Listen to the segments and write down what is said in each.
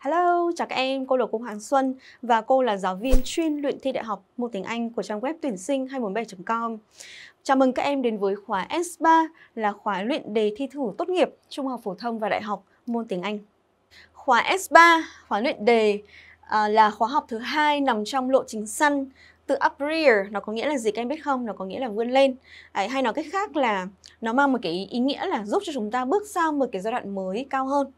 Hello, chào các em, cô là Cô Hoàng Xuân và cô là giáo viên chuyên luyện thi đại học môn tiếng Anh của trang web tuyển sinh 247.com. Chào mừng các em đến với khóa S3 là khóa luyện đề thi thử tốt nghiệp trung học phổ thông và đại học môn tiếng Anh. Khóa S3, khóa luyện đề à, là khóa học thứ hai nằm trong lộ trình săn từ uprear nó có nghĩa là gì các em biết không? Nó có nghĩa là vươn lên. Đấy, hay nói cách khác là nó mang một cái ý nghĩa là giúp cho chúng ta bước sang một cái giai đoạn mới cao hơn.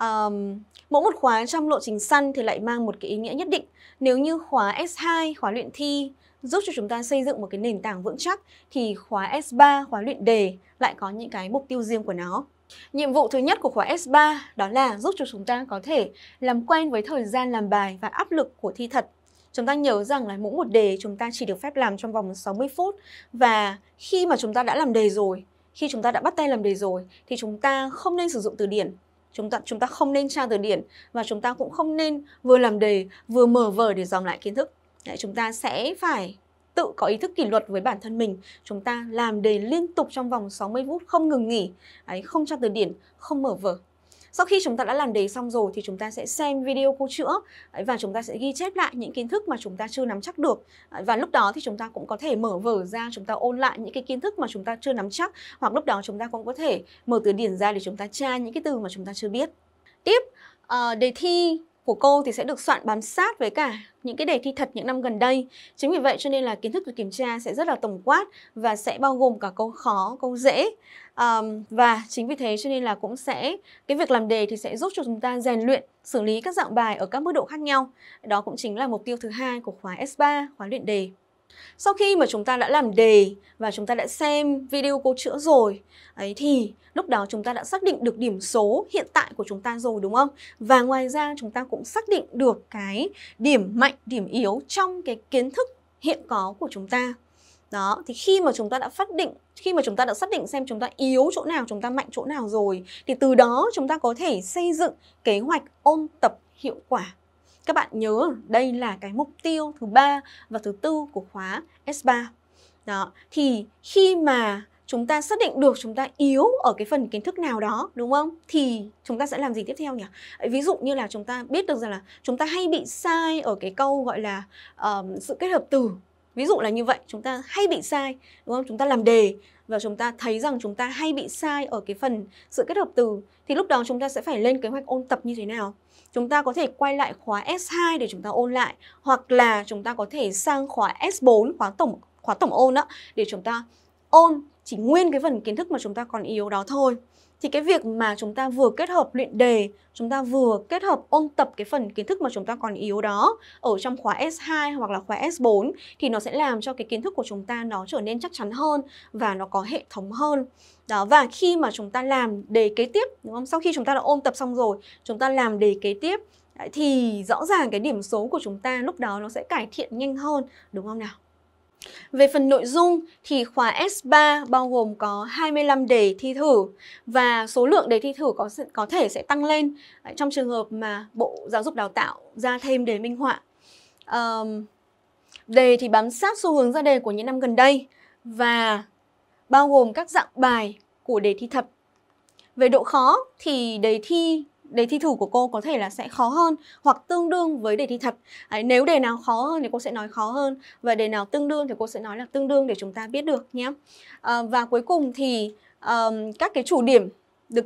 Um, mỗi một khóa trong lộ trình săn thì lại mang một cái ý nghĩa nhất định. Nếu như khóa S2, khóa luyện thi giúp cho chúng ta xây dựng một cái nền tảng vững chắc thì khóa S3, khóa luyện đề lại có những cái mục tiêu riêng của nó. Nhiệm vụ thứ nhất của khóa S3 đó là giúp cho chúng ta có thể làm quen với thời gian làm bài và áp lực của thi thật Chúng ta nhớ rằng là mỗi một đề chúng ta chỉ được phép làm trong vòng 60 phút và khi mà chúng ta đã làm đề rồi, khi chúng ta đã bắt tay làm đề rồi thì chúng ta không nên sử dụng từ điển. Chúng ta chúng ta không nên tra từ điển và chúng ta cũng không nên vừa làm đề vừa mở vở để dòng lại kiến thức. Đấy, chúng ta sẽ phải tự có ý thức kỷ luật với bản thân mình Chúng ta làm đề liên tục trong vòng 60 phút không ngừng nghỉ Đấy, Không tra từ điển, không mở vở sau khi chúng ta đã làm đề xong rồi thì chúng ta sẽ xem video cô chữa và chúng ta sẽ ghi chép lại những kiến thức mà chúng ta chưa nắm chắc được. Và lúc đó thì chúng ta cũng có thể mở vở ra, chúng ta ôn lại những cái kiến thức mà chúng ta chưa nắm chắc hoặc lúc đó chúng ta cũng có thể mở từ điển ra để chúng ta tra những cái từ mà chúng ta chưa biết. Tiếp, uh, đề thi của cô thì sẽ được soạn bám sát với cả những cái đề thi thật những năm gần đây. Chính vì vậy cho nên là kiến thức được kiểm tra sẽ rất là tổng quát và sẽ bao gồm cả câu khó, câu dễ. Um, và chính vì thế cho nên là cũng sẽ cái việc làm đề thì sẽ giúp cho chúng ta rèn luyện xử lý các dạng bài ở các mức độ khác nhau. Đó cũng chính là mục tiêu thứ hai của khóa S3, khóa luyện đề. Sau khi mà chúng ta đã làm đề và chúng ta đã xem video cô chữa rồi ấy thì lúc đó chúng ta đã xác định được điểm số hiện tại của chúng ta rồi đúng không? Và ngoài ra chúng ta cũng xác định được cái điểm mạnh, điểm yếu trong cái kiến thức hiện có của chúng ta. Đó, thì khi mà chúng ta đã phát định, khi mà chúng ta đã xác định xem chúng ta yếu chỗ nào, chúng ta mạnh chỗ nào rồi thì từ đó chúng ta có thể xây dựng kế hoạch ôn tập hiệu quả các bạn nhớ đây là cái mục tiêu thứ ba và thứ tư của khóa S3. Đó, thì khi mà chúng ta xác định được chúng ta yếu ở cái phần kiến thức nào đó đúng không thì chúng ta sẽ làm gì tiếp theo nhỉ ví dụ như là chúng ta biết được rằng là chúng ta hay bị sai ở cái câu gọi là uh, sự kết hợp từ ví dụ là như vậy chúng ta hay bị sai đúng không chúng ta làm đề và chúng ta thấy rằng chúng ta hay bị sai ở cái phần sự kết hợp từ thì lúc đó chúng ta sẽ phải lên kế hoạch ôn tập như thế nào chúng ta có thể quay lại khóa S2 để chúng ta ôn lại hoặc là chúng ta có thể sang khóa S4 khóa tổng khóa tổng ôn đó để chúng ta ôn chỉ nguyên cái phần kiến thức mà chúng ta còn yếu đó thôi thì cái việc mà chúng ta vừa kết hợp luyện đề, chúng ta vừa kết hợp ôn tập cái phần kiến thức mà chúng ta còn yếu đó ở trong khóa S2 hoặc là khóa S4 thì nó sẽ làm cho cái kiến thức của chúng ta nó trở nên chắc chắn hơn và nó có hệ thống hơn. Đó và khi mà chúng ta làm đề kế tiếp đúng không? Sau khi chúng ta đã ôn tập xong rồi, chúng ta làm đề kế tiếp thì rõ ràng cái điểm số của chúng ta lúc đó nó sẽ cải thiện nhanh hơn đúng không nào? Về phần nội dung thì khóa S3 bao gồm có 25 đề thi thử và số lượng đề thi thử có có thể sẽ tăng lên à, trong trường hợp mà Bộ Giáo dục Đào tạo ra thêm đề minh họa. Um, đề thì bám sát xu hướng ra đề của những năm gần đây và bao gồm các dạng bài của đề thi thật. Về độ khó thì đề thi đề thi thử của cô có thể là sẽ khó hơn hoặc tương đương với đề thi thật Đấy, nếu đề nào khó hơn thì cô sẽ nói khó hơn và đề nào tương đương thì cô sẽ nói là tương đương để chúng ta biết được nhé à, và cuối cùng thì um, các cái chủ điểm được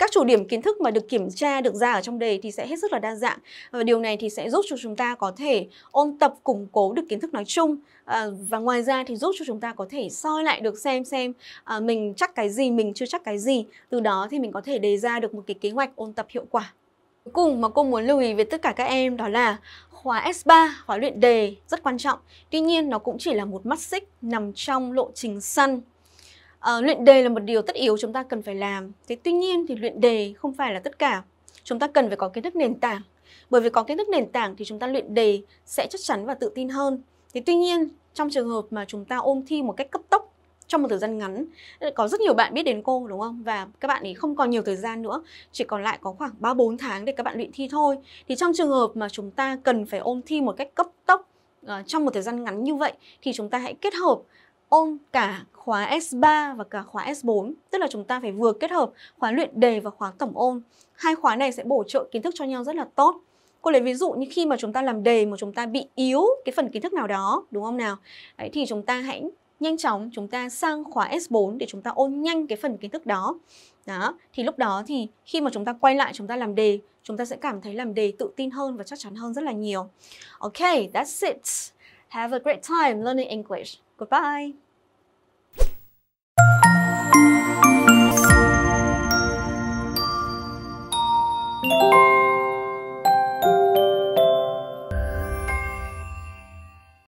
các chủ điểm kiến thức mà được kiểm tra được ra ở trong đề thì sẽ hết sức là đa dạng và ờ, điều này thì sẽ giúp cho chúng ta có thể ôn tập củng cố được kiến thức nói chung à, và ngoài ra thì giúp cho chúng ta có thể soi lại được xem xem à, mình chắc cái gì mình chưa chắc cái gì từ đó thì mình có thể đề ra được một cái kế hoạch ôn tập hiệu quả cuối cùng mà cô muốn lưu ý với tất cả các em đó là khóa S3, khóa luyện đề rất quan trọng. Tuy nhiên nó cũng chỉ là một mắt xích nằm trong lộ trình săn à, luyện đề là một điều tất yếu chúng ta cần phải làm thế tuy nhiên thì luyện đề không phải là tất cả chúng ta cần phải có kiến thức nền tảng bởi vì có kiến thức nền tảng thì chúng ta luyện đề sẽ chắc chắn và tự tin hơn thế tuy nhiên trong trường hợp mà chúng ta ôm thi một cách cấp tốc trong một thời gian ngắn có rất nhiều bạn biết đến cô đúng không và các bạn ấy không còn nhiều thời gian nữa chỉ còn lại có khoảng 3 bốn tháng để các bạn luyện thi thôi thì trong trường hợp mà chúng ta cần phải ôm thi một cách cấp tốc uh, trong một thời gian ngắn như vậy thì chúng ta hãy kết hợp ôn cả khóa S3 và cả khóa S4 Tức là chúng ta phải vừa kết hợp khóa luyện đề và khóa tổng ôn Hai khóa này sẽ bổ trợ kiến thức cho nhau rất là tốt Cô lấy ví dụ như khi mà chúng ta làm đề mà chúng ta bị yếu cái phần kiến thức nào đó đúng không nào Đấy, Thì chúng ta hãy nhanh chóng chúng ta sang khóa S4 để chúng ta ôn nhanh cái phần kiến thức đó đó thì lúc đó thì khi mà chúng ta quay lại chúng ta làm đề chúng ta sẽ cảm thấy làm đề tự tin hơn và chắc chắn hơn rất là nhiều ok that's it have a great time learning English Goodbye.